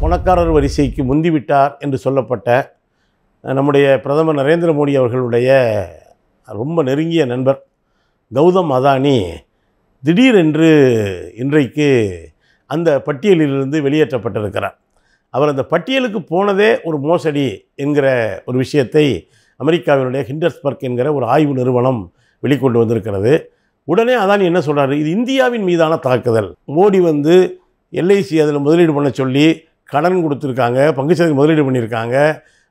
பணக்காரர் வரிசைக்கு முந்திவிட்டார் என்று சொல்லப்பட்ட நம்முடைய பிரதமர் நரேந்திர மோடி அவர்களுடைய ரொம்ப நெருங்கிய நண்பர் கௌதம் அதானி திடீரென்று இன்றைக்கு அந்த பட்டியலிலிருந்து வெளியேற்றப்பட்டிருக்கிறார் அவர் அந்த பட்டியலுக்கு போனதே ஒரு மோசடி என்கிற ஒரு விஷயத்தை அமெரிக்காவினுடைய ஹிண்டர்ஸ்பர்க் என்கிற ஒரு ஆய்வு நிறுவனம் வெளிக்கொண்டு வந்திருக்கிறது உடனே அதானி என்ன சொல்கிறார் இது இந்தியாவின் மீதான தாக்குதல் மோடி வந்து எல்ஐசி அதில் முதலீடு பண்ண சொல்லி கடன் கொடுத்துருக்காங்க பங்குச்சந்தை முதலீடு பண்ணியிருக்காங்க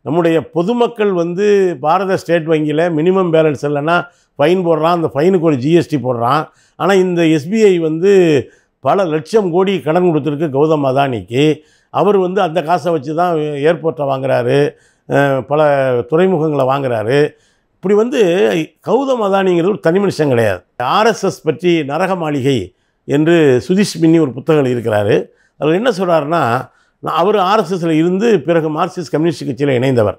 நம்முடைய பொதுமக்கள் வந்து பாரத ஸ்டேட் வங்கியில் மினிமம் பேலன்ஸ் இல்லைன்னா ஃபைன் போடுறான் அந்த ஃபைனுக்கு ஒரு ஜிஎஸ்டி போடுறான் ஆனால் இந்த எஸ்பிஐ வந்து பல லட்சம் கோடி கடன் கொடுத்துருக்கு கௌதம் அதானிக்கு அவர் வந்து அந்த காசை வச்சு தான் ஏர்போர்ட்டை வாங்குறாரு பல துறைமுகங்களை வாங்குறாரு இப்படி வந்து கௌதம் அதானிங்கிறது ஒரு தனி மனுஷன் கிடையாது ஆர்எஸ்எஸ் பற்றி நரக மாளிகை என்று சுதீஷ் மின்னி ஒரு புத்தகம் இருக்கிறாரு அதில் என்ன சொல்கிறாருன்னா நான் அவர் ஆர்எஸ்எஸ்ல இருந்து பிறகு மார்க்சிஸ்ட் கம்யூனிஸ்ட் கட்சியில் இணைந்தவர்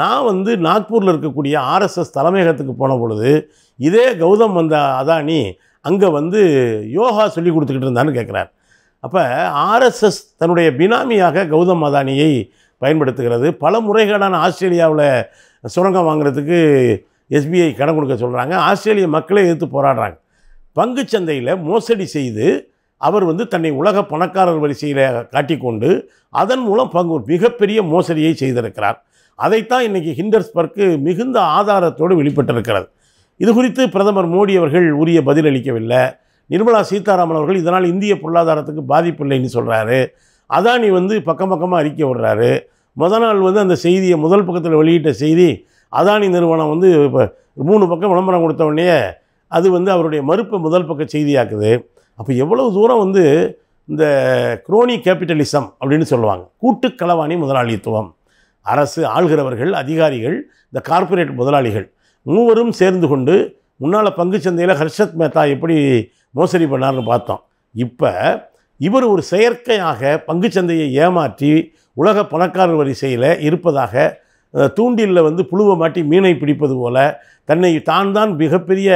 நான் வந்து நாக்பூரில் இருக்கக்கூடிய ஆர்எஸ்எஸ் தலைமையகத்துக்கு போன பொழுது இதே கௌதம் வந்த அதானி அங்கே வந்து யோகா சொல்லி கொடுத்துக்கிட்டு இருந்தான்னு கேட்குறார் அப்போ ஆர்எஸ்எஸ் தன்னுடைய பினாமியாக கௌதம் அதானியை பயன்படுத்துகிறது பல முறைகேடான ஆஸ்திரேலியாவில் சுரங்கம் வாங்குறதுக்கு எஸ்பிஐ கடன் கொடுக்க சொல்கிறாங்க ஆஸ்திரேலிய மக்களே எதிர்த்து போராடுறாங்க பங்குச்சந்தையில் மோசடி செய்து அவர் வந்து தன்னை உலக பணக்காரர் வரிசையில் காட்டிக்கொண்டு அதன் மூலம் பங்கு மிகப்பெரிய மோசடியை செய்திருக்கிறார் அதைத்தான் இன்றைக்கி ஹிண்டர்ஸ்பர்க்கு மிகுந்த ஆதாரத்தோடு வெளிப்பட்டிருக்கிறது இது குறித்து பிரதமர் மோடி அவர்கள் உரிய பதில் அளிக்கவில்லை நிர்மலா சீதாராமன் அவர்கள் இதனால் இந்திய பொருளாதாரத்துக்கு பாதிப்பு இல்லைன்னு சொல்கிறாரு அதானி வந்து பக்கம் பக்கமாக அறிக்கை விடுறாரு முத நாள் வந்து அந்த செய்தியை முதல் பக்கத்தில் வெளியிட்ட செய்தி அதானி நிறுவனம் வந்து இப்போ மூணு பக்கம் விளம்பரம் கொடுத்த உடனே அது வந்து அவருடைய மறுப்பை முதல் பக்க செய்தியாக்குது அப்போ எவ்வளவு தூரம் வந்து இந்த குரோனி கேபிட்டலிசம் அப்படின்னு சொல்லுவாங்க கூட்டு களவாணி முதலாளித்துவம் அரசு ஆள்கிறவர்கள் அதிகாரிகள் இந்த கார்ப்பரேட் முதலாளிகள் மூவரும் சேர்ந்து கொண்டு முன்னால் பங்கு சந்தையில் ஹர்ஷத் மேத்தா எப்படி மோசடி பண்ணார்னு பார்த்தோம் இப்போ இவர் ஒரு செயற்கையாக பங்கு சந்தையை ஏமாற்றி உலக பணக்காரர் வரிசையில் இருப்பதாக தூண்டிலில் வந்து புழுவை மாட்டி மீனை பிடிப்பது போல தன்னை தான் தான் மிகப்பெரிய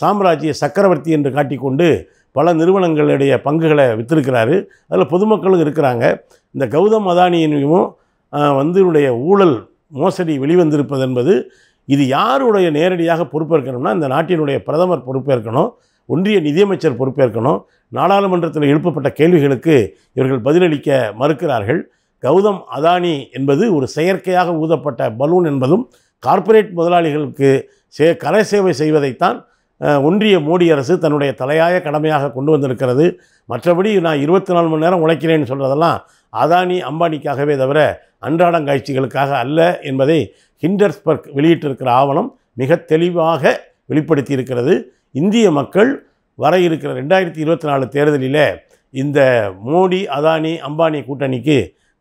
சாம்ராஜ்ய சக்கரவர்த்தி என்று காட்டிக்கொண்டு பல நிறுவனங்களுடைய பங்குகளை விற்றுருக்கிறாரு அதில் பொதுமக்களும் இருக்கிறாங்க இந்த கௌதம் அதானியினையும் வந்து இவருடைய ஊழல் மோசடி வெளிவந்திருப்பது என்பது இது யாருடைய நேரடியாக பொறுப்பேற்கணும்னா இந்த நாட்டினுடைய பிரதமர் பொறுப்பேற்கணும் ஒன்றிய நிதியமைச்சர் பொறுப்பேற்கணும் நாடாளுமன்றத்தில் எழுப்பப்பட்ட கேள்விகளுக்கு இவர்கள் பதிலளிக்க மறுக்கிறார்கள் கௌதம் அதானி என்பது ஒரு செயற்கையாக ஊதப்பட்ட பலூன் என்பதும் கார்ப்பரேட் முதலாளிகளுக்கு சே கரை சேவை செய்வதைத்தான் ஒன்றிய மோடி அரசு தன்னுடைய தலையாய கடமையாக கொண்டு வந்திருக்கிறது மற்றபடி நான் இருபத்தி நாலு மணி நேரம் உழைக்கிறேன்னு சொல்கிறதெல்லாம் அதானி அம்பானிக்காகவே தவிர அன்றாடம் காட்சிகளுக்காக அல்ல என்பதை ஹிண்டர்ஸ்பர்க் வெளியிட்டிருக்கிற ஆவணம் மிக தெளிவாக வெளிப்படுத்தி இருக்கிறது இந்திய மக்கள் வர இருக்கிற ரெண்டாயிரத்தி இருபத்தி நாலு தேர்தலில் இந்த மோடி அதானி அம்பானி கூட்டணிக்கு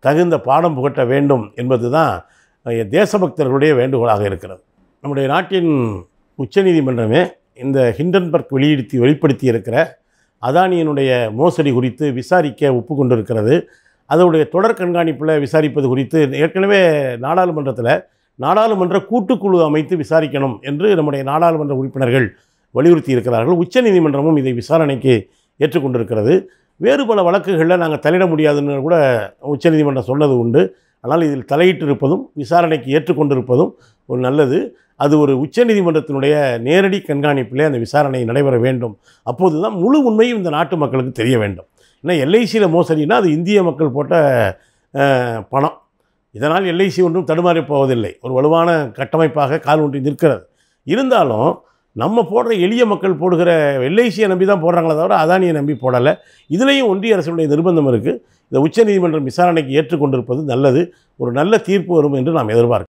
தகுந்த பாடம் புகட்ட வேண்டும் என்பது தான் தேசபக்தர்களுடைய வேண்டுகோளாக இருக்கிறது நம்முடைய நாட்டின் உச்சநீதிமன்றமே இந்த ஹிண்டன்பர்க் வெளியிடுத்தி வெளிப்படுத்தி இருக்கிற அதானியினுடைய மோசடி குறித்து விசாரிக்க ஒப்புக்கொண்டிருக்கிறது அதனுடைய தொடர் கண்காணிப்பில் விசாரிப்பது குறித்து ஏற்கனவே நாடாளுமன்றத்தில் நாடாளுமன்ற கூட்டுக்குழு அமைத்து விசாரிக்கணும் என்று நம்முடைய நாடாளுமன்ற உறுப்பினர்கள் வலியுறுத்தி இருக்கிறார்கள் உச்சநீதிமன்றமும் இதை விசாரணைக்கு ஏற்றுக்கொண்டிருக்கிறது வேறு பல வழக்குகளில் நாங்கள் தலையிட முடியாதுன்னு கூட உச்சநீதிமன்றம் சொன்னது உண்டு ஆனால் இதில் தலையிட்டு இருப்பதும் விசாரணைக்கு ஏற்றுக்கொண்டிருப்பதும் ஒரு நல்லது அது ஒரு உச்சநீதிமன்றத்தினுடைய நேரடி கண்காணிப்பிலே அந்த விசாரணை நடைபெற வேண்டும் அப்போது தான் முழு உண்மையும் இந்த நாட்டு மக்களுக்கு தெரிய வேண்டும் ஏன்னா எல்ஐசியில் மோசடினா அது இந்திய மக்கள் போட்ட பணம் இதனால் எல்ஐசி ஒன்றும் தடுமாறி போவதில்லை ஒரு வலுவான கட்டமைப்பாக கால் ஒன்றி நிற்கிறது இருந்தாலும் நம்ம போடுற எளிய மக்கள் போடுகிற எல்ஐசியை நம்பி தான் போடுறாங்களே தவிர அதானியை நம்பி போடலை இதுலேயும் ஒன்றிய அரசுடைய நிர்பந்தம் இருக்குது இந்த உச்சநீதிமன்றம் விசாரணைக்கு ஏற்றுக்கொண்டிருப்பது நல்லது ஒரு நல்ல தீர்ப்பு வரும் என்று நாம் எதிர்பார்க்கிறோம்